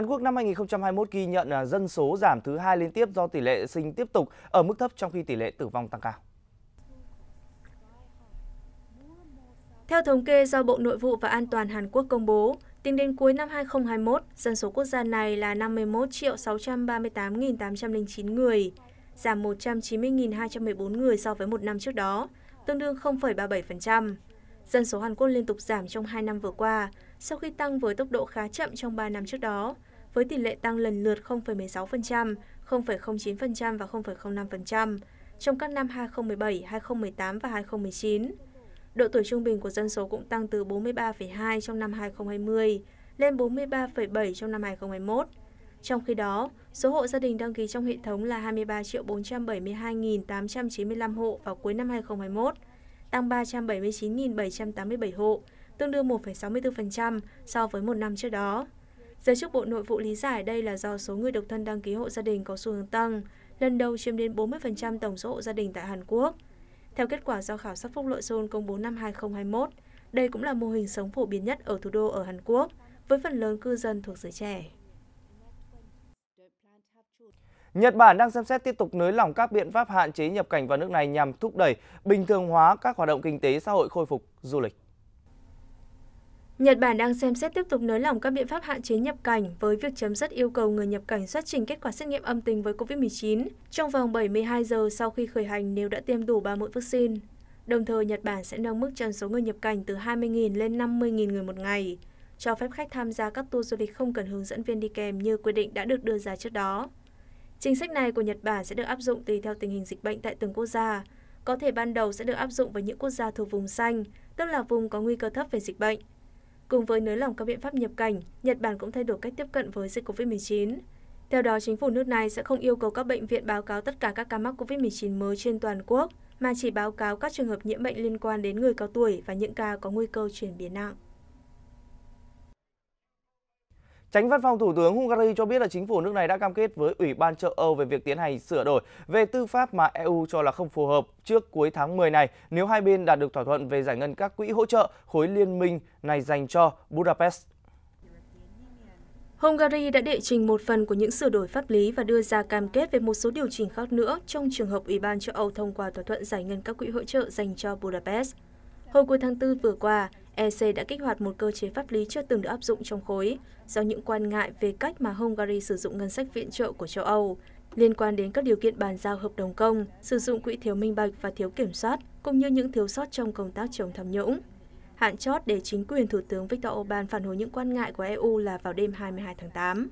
Hàn Quốc năm 2021 ghi nhận à, dân số giảm thứ hai liên tiếp do tỷ lệ sinh tiếp tục ở mức thấp trong khi tỷ lệ tử vong tăng cao. Theo thống kê do Bộ Nội vụ và An toàn Hàn Quốc công bố, tính đến cuối năm 2021, dân số quốc gia này là 51 638.809 người, giảm 190.214 người so với một năm trước đó, tương đương 0,37%. Dân số Hàn Quốc liên tục giảm trong 2 năm vừa qua, sau khi tăng với tốc độ khá chậm trong 3 năm trước đó, với tỷ lệ tăng lần lượt 0,16%, 0,09% và 0,05% trong các năm 2017, 2018 và 2019. Độ tuổi trung bình của dân số cũng tăng từ 43,2 trong năm 2020 lên 43,7 trong năm 2021. Trong khi đó, số hộ gia đình đăng ký trong hệ thống là 23 472.895 hộ vào cuối năm 2021, tăng 379.787 hộ, tương đương 1,64% so với một năm trước đó. Giới chức Bộ Nội vụ lý giải đây là do số người độc thân đăng ký hộ gia đình có xu hướng tăng, lần đầu chiếm đến 40% tổng số hộ gia đình tại Hàn Quốc. Theo kết quả do khảo sát phúc lợi Seoul công bố năm 2021, đây cũng là mô hình sống phổ biến nhất ở thủ đô ở Hàn Quốc, với phần lớn cư dân thuộc giới trẻ. Nhật Bản đang xem xét tiếp tục nới lỏng các biện pháp hạn chế nhập cảnh vào nước này nhằm thúc đẩy bình thường hóa các hoạt động kinh tế xã hội khôi phục du lịch. Nhật Bản đang xem xét tiếp tục nới lỏng các biện pháp hạn chế nhập cảnh với việc chấm dứt yêu cầu người nhập cảnh xuất trình kết quả xét nghiệm âm tính với COVID-19 trong vòng 72 giờ sau khi khởi hành nếu đã tiêm đủ 3 mũi vaccine. Đồng thời, Nhật Bản sẽ nâng mức trần số người nhập cảnh từ 20.000 lên 50.000 người một ngày, cho phép khách tham gia các tour du lịch không cần hướng dẫn viên đi kèm như quy định đã được đưa ra trước đó. Chính sách này của Nhật Bản sẽ được áp dụng tùy theo tình hình dịch bệnh tại từng quốc gia. Có thể ban đầu sẽ được áp dụng với những quốc gia thuộc vùng xanh, tức là vùng có nguy cơ thấp về dịch bệnh Cùng với nới lỏng các biện pháp nhập cảnh, Nhật Bản cũng thay đổi cách tiếp cận với dịch COVID-19. Theo đó, chính phủ nước này sẽ không yêu cầu các bệnh viện báo cáo tất cả các ca mắc COVID-19 mới trên toàn quốc, mà chỉ báo cáo các trường hợp nhiễm bệnh liên quan đến người cao tuổi và những ca có nguy cơ chuyển biến nặng. Tránh văn phòng Thủ tướng Hungary cho biết là chính phủ nước này đã cam kết với Ủy ban châu Âu về việc tiến hành sửa đổi về tư pháp mà EU cho là không phù hợp trước cuối tháng 10 này nếu hai bên đạt được thỏa thuận về giải ngân các quỹ hỗ trợ khối liên minh này dành cho Budapest. Hungary đã đệ trình một phần của những sửa đổi pháp lý và đưa ra cam kết về một số điều chỉnh khác nữa trong trường hợp Ủy ban châu Âu thông qua thỏa thuận giải ngân các quỹ hỗ trợ dành cho Budapest. Hồi cuối tháng 4 vừa qua, EC đã kích hoạt một cơ chế pháp lý chưa từng được áp dụng trong khối do những quan ngại về cách mà Hungary sử dụng ngân sách viện trợ của châu Âu liên quan đến các điều kiện bàn giao hợp đồng công, sử dụng quỹ thiếu minh bạch và thiếu kiểm soát, cũng như những thiếu sót trong công tác chống tham nhũng. Hạn chót để chính quyền Thủ tướng Viktor Orbán phản hồi những quan ngại của EU là vào đêm 22 tháng 8.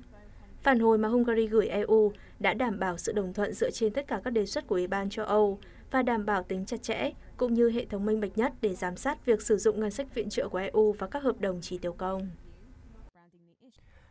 Phản hồi mà Hungary gửi EU đã đảm bảo sự đồng thuận dựa trên tất cả các đề xuất của Ủy ban châu Âu và đảm bảo tính chặt chẽ, cũng như hệ thống minh bạch nhất để giám sát việc sử dụng ngân sách viện trợ của EU và các hợp đồng chi tiêu công.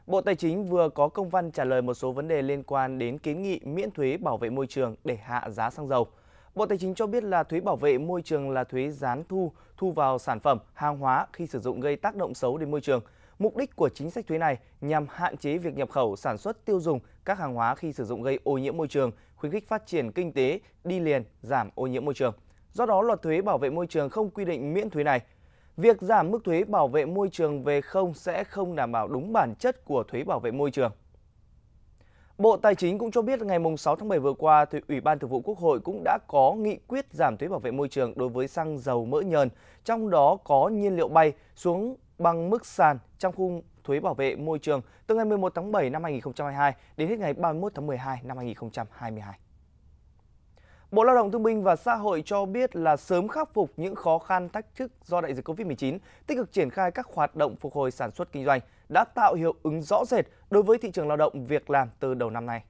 Bộ Tài chính vừa có công văn trả lời một số vấn đề liên quan đến kiến nghị miễn thuế bảo vệ môi trường để hạ giá xăng dầu. Bộ Tài chính cho biết là thuế bảo vệ môi trường là thuế gián thu, thu vào sản phẩm, hàng hóa khi sử dụng gây tác động xấu đến môi trường. Mục đích của chính sách thuế này nhằm hạn chế việc nhập khẩu, sản xuất, tiêu dùng các hàng hóa khi sử dụng gây ô nhiễm môi trường, khuyến khích phát triển kinh tế đi liền, giảm ô nhiễm môi trường. Do đó, luật thuế bảo vệ môi trường không quy định miễn thuế này. Việc giảm mức thuế bảo vệ môi trường về không sẽ không đảm bảo đúng bản chất của thuế bảo vệ môi trường. Bộ Tài chính cũng cho biết ngày 6 tháng 7 vừa qua, thì Ủy ban Thường vụ Quốc hội cũng đã có nghị quyết giảm thuế bảo vệ môi trường đối với xăng dầu mỡ nhờn, trong đó có nhiên liệu bay xuống bằng mức sàn trong khung thuế bảo vệ môi trường từ ngày 11 tháng 7 năm 2022 đến hết ngày 31 tháng 12 năm 2022. Bộ Lao động Thương binh và Xã hội cho biết là sớm khắc phục những khó khăn thách thức do đại dịch Covid-19, tích cực triển khai các hoạt động phục hồi sản xuất kinh doanh đã tạo hiệu ứng rõ rệt đối với thị trường lao động việc làm từ đầu năm nay.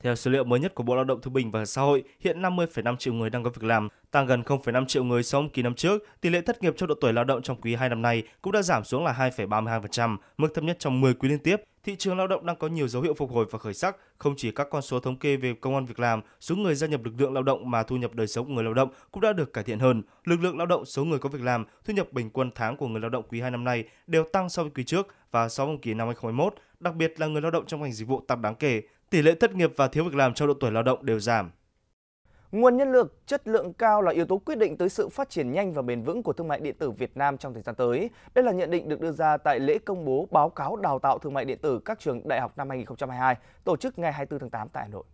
Theo số liệu mới nhất của Bộ Lao động Thương binh và Xã hội, hiện 50,5 triệu người đang có việc làm, tăng gần 0,5 triệu người so với kỳ năm trước. Tỷ lệ thất nghiệp cho độ tuổi lao động trong quý 2 năm nay cũng đã giảm xuống là 2,32%, mức thấp nhất trong 10 quý liên tiếp thị trường lao động đang có nhiều dấu hiệu phục hồi và khởi sắc, không chỉ các con số thống kê về công an việc làm, số người gia nhập lực lượng lao động mà thu nhập đời sống của người lao động cũng đã được cải thiện hơn. Lực lượng lao động, số người có việc làm, thu nhập bình quân tháng của người lao động quý 2 năm nay đều tăng so với quý trước và so với cùng kỳ năm 2021, đặc biệt là người lao động trong ngành dịch vụ tăng đáng kể. Tỷ lệ thất nghiệp và thiếu việc làm trong độ tuổi lao động đều giảm. Nguồn nhân lực chất lượng cao là yếu tố quyết định tới sự phát triển nhanh và bền vững của thương mại điện tử Việt Nam trong thời gian tới. Đây là nhận định được đưa ra tại lễ công bố báo cáo đào tạo thương mại điện tử các trường đại học năm 2022, tổ chức ngày 24 tháng 8 tại Hà Nội.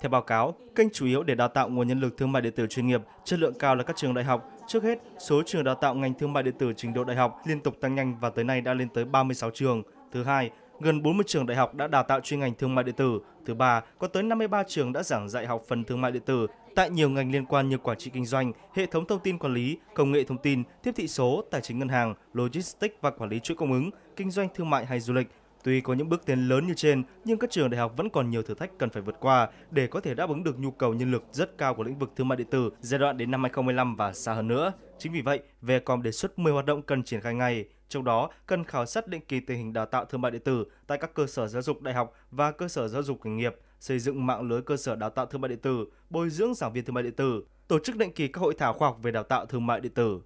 Theo báo cáo, kênh chủ yếu để đào tạo nguồn nhân lực thương mại điện tử chuyên nghiệp chất lượng cao là các trường đại học. Trước hết, số trường đào tạo ngành thương mại điện tử trình độ đại học liên tục tăng nhanh và tới nay đã lên tới 36 trường. Thứ hai, gần 40 trường đại học đã đào tạo chuyên ngành thương mại điện tử. Thứ ba, có tới 53 trường đã giảng dạy học phần thương mại điện tử tại nhiều ngành liên quan như quản trị kinh doanh, hệ thống thông tin quản lý, công nghệ thông tin, tiếp thị số, tài chính ngân hàng, logistics và quản lý chuỗi cung ứng, kinh doanh thương mại hay du lịch. Tuy có những bước tiến lớn như trên, nhưng các trường đại học vẫn còn nhiều thử thách cần phải vượt qua để có thể đáp ứng được nhu cầu nhân lực rất cao của lĩnh vực thương mại điện tử giai đoạn đến năm 2015 và xa hơn nữa. Chính vì vậy, VECOM đề xuất 10 hoạt động cần triển khai ngay, trong đó cần khảo sát định kỳ tình hình đào tạo thương mại điện tử tại các cơ sở giáo dục đại học và cơ sở giáo dục nghề nghiệp, xây dựng mạng lưới cơ sở đào tạo thương mại điện tử, bồi dưỡng giảng viên thương mại điện tử, tổ chức định kỳ các hội thảo khoa học về đào tạo thương mại điện tử.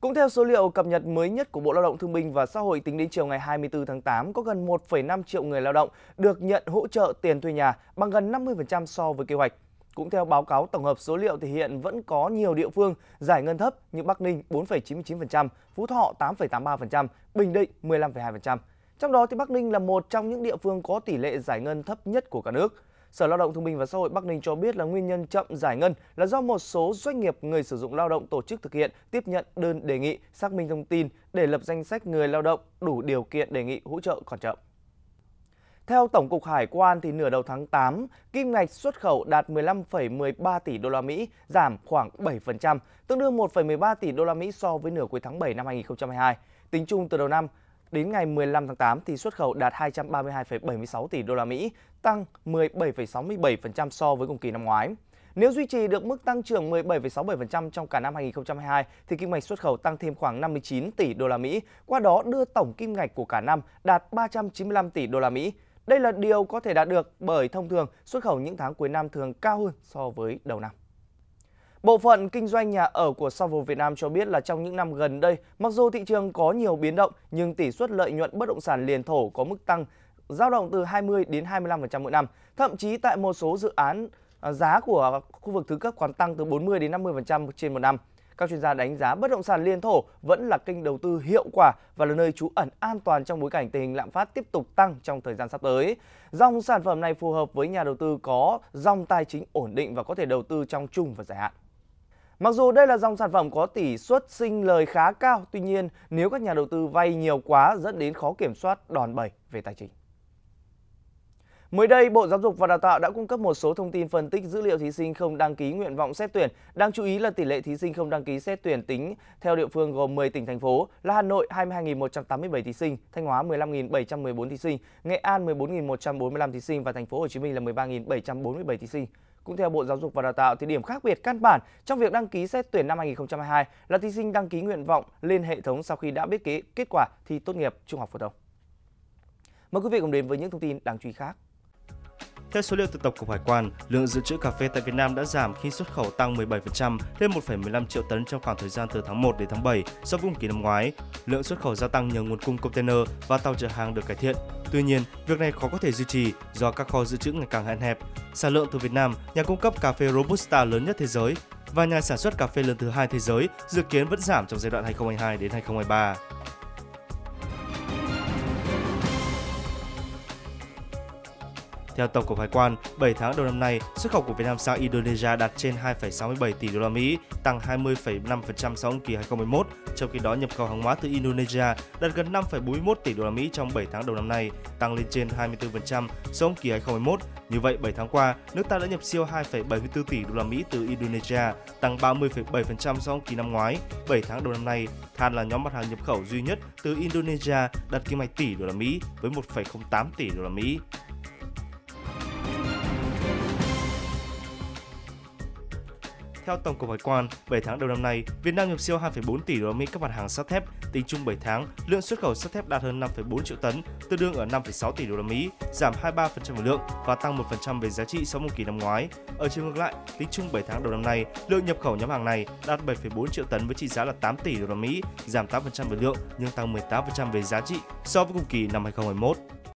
Cũng theo số liệu cập nhật mới nhất của Bộ Lao động Thương binh và Xã hội tính đến chiều ngày 24 tháng 8, có gần 1,5 triệu người lao động được nhận hỗ trợ tiền thuê nhà bằng gần 50% so với kế hoạch. Cũng theo báo cáo tổng hợp số liệu thì hiện vẫn có nhiều địa phương giải ngân thấp như Bắc Ninh 4,99%, Phú Thọ 8,83%, Bình Định 15,2%. Trong đó thì Bắc Ninh là một trong những địa phương có tỷ lệ giải ngân thấp nhất của cả nước. Sở Lao động Thương binh và Xã hội Bắc Ninh cho biết là nguyên nhân chậm giải ngân là do một số doanh nghiệp người sử dụng lao động tổ chức thực hiện tiếp nhận đơn đề nghị, xác minh thông tin để lập danh sách người lao động đủ điều kiện đề nghị hỗ trợ còn chậm. Theo Tổng cục Hải quan thì nửa đầu tháng 8, kim ngạch xuất khẩu đạt 15,13 tỷ đô la Mỹ, giảm khoảng 7%, tương đương 1,13 tỷ đô la Mỹ so với nửa cuối tháng 7 năm 2022. Tính chung từ đầu năm đến ngày 15 tháng 8 thì xuất khẩu đạt 232,76 tỷ đô la Mỹ, tăng 17,67% so với cùng kỳ năm ngoái. Nếu duy trì được mức tăng trưởng 17,67% trong cả năm 2022 thì kim ngạch xuất khẩu tăng thêm khoảng 59 tỷ đô la Mỹ, qua đó đưa tổng kim ngạch của cả năm đạt 395 tỷ đô la Mỹ. Đây là điều có thể đạt được bởi thông thường xuất khẩu những tháng cuối năm thường cao hơn so với đầu năm. Bộ phận kinh doanh nhà ở của Savo Việt Nam cho biết là trong những năm gần đây, mặc dù thị trường có nhiều biến động nhưng tỷ suất lợi nhuận bất động sản liền thổ có mức tăng dao động từ 20 đến 25% mỗi năm. Thậm chí tại một số dự án à, giá của khu vực thứ cấp còn tăng từ 40 đến 50% trên một năm các chuyên gia đánh giá bất động sản liên thổ vẫn là kênh đầu tư hiệu quả và là nơi trú ẩn an toàn trong bối cảnh tình hình lạm phát tiếp tục tăng trong thời gian sắp tới. Dòng sản phẩm này phù hợp với nhà đầu tư có dòng tài chính ổn định và có thể đầu tư trong trung và dài hạn. Mặc dù đây là dòng sản phẩm có tỷ suất sinh lời khá cao, tuy nhiên nếu các nhà đầu tư vay nhiều quá dẫn đến khó kiểm soát đòn bẩy về tài chính. Mới đây, Bộ Giáo dục và Đào tạo đã cung cấp một số thông tin phân tích dữ liệu thí sinh không đăng ký nguyện vọng xét tuyển. Đáng chú ý là tỷ lệ thí sinh không đăng ký xét tuyển tính theo địa phương gồm 10 tỉnh thành phố là Hà Nội 22.187 thí sinh, Thanh Hóa 15.714 thí sinh, Nghệ An 14.145 thí sinh và thành phố Hồ Chí Minh là 13.747 thí sinh. Cũng theo Bộ Giáo dục và Đào tạo thì điểm khác biệt căn bản trong việc đăng ký xét tuyển năm 2022 là thí sinh đăng ký nguyện vọng lên hệ thống sau khi đã biết kế kết quả thi tốt nghiệp trung học phổ thông. Mời quý vị cùng đến với những thông tin đáng chú ý khác. Theo số liệu từ Tổng cục Hải quan, lượng dự trữ cà phê tại Việt Nam đã giảm khi xuất khẩu tăng 17% lên 1,15 triệu tấn trong khoảng thời gian từ tháng 1 đến tháng 7 so với cùng kỳ năm ngoái. Lượng xuất khẩu gia tăng nhờ nguồn cung container và tàu chở hàng được cải thiện. Tuy nhiên, việc này khó có thể duy trì do các kho dự trữ ngày càng hạn hẹp. Sản lượng từ Việt Nam, nhà cung cấp cà phê Robusta lớn nhất thế giới và nhà sản xuất cà phê lớn thứ hai thế giới dự kiến vẫn giảm trong giai đoạn 2022 đến 2023. Theo Tổng cục Hải quan, 7 tháng đầu năm nay, xuất khẩu của Việt Nam sang Indonesia đạt trên 2,67 tỷ đô la Mỹ, tăng 20,5% so với kỳ 2021, trong khi đó nhập khẩu hàng hóa từ Indonesia đạt gần 5,41 tỷ đô la Mỹ trong 7 tháng đầu năm nay, tăng lên trên 24% so với kỳ 2021. Như vậy, 7 tháng qua, nước ta đã nhập siêu 2,74 tỷ đô la Mỹ từ Indonesia, tăng 30,7% so với kỳ năm ngoái. 7 tháng đầu năm nay, than là nhóm mặt hàng nhập khẩu duy nhất từ Indonesia đạt kim ngạch tỷ đô la Mỹ với 1,08 tỷ đô la Mỹ. Theo Tổng cục Hải quan, 7 tháng đầu năm nay, Việt Nam nhập siêu 2,4 tỷ đô Mỹ các mặt hàng sắt thép, tính chung 7 tháng, lượng xuất khẩu sắt thép đạt hơn 5,4 triệu tấn, tương đương ở 5,6 tỷ đô la Mỹ, giảm 23% về lượng và tăng 1% về giá trị so với kỳ năm ngoái. Ở chiều ngược lại, tính chung 7 tháng đầu năm nay, lượng nhập khẩu nhóm hàng này đạt 7,4 triệu tấn với trị giá là 8 tỷ đô la Mỹ, giảm 8% về lượng nhưng tăng 18% về giá trị so với cùng kỳ năm 2021.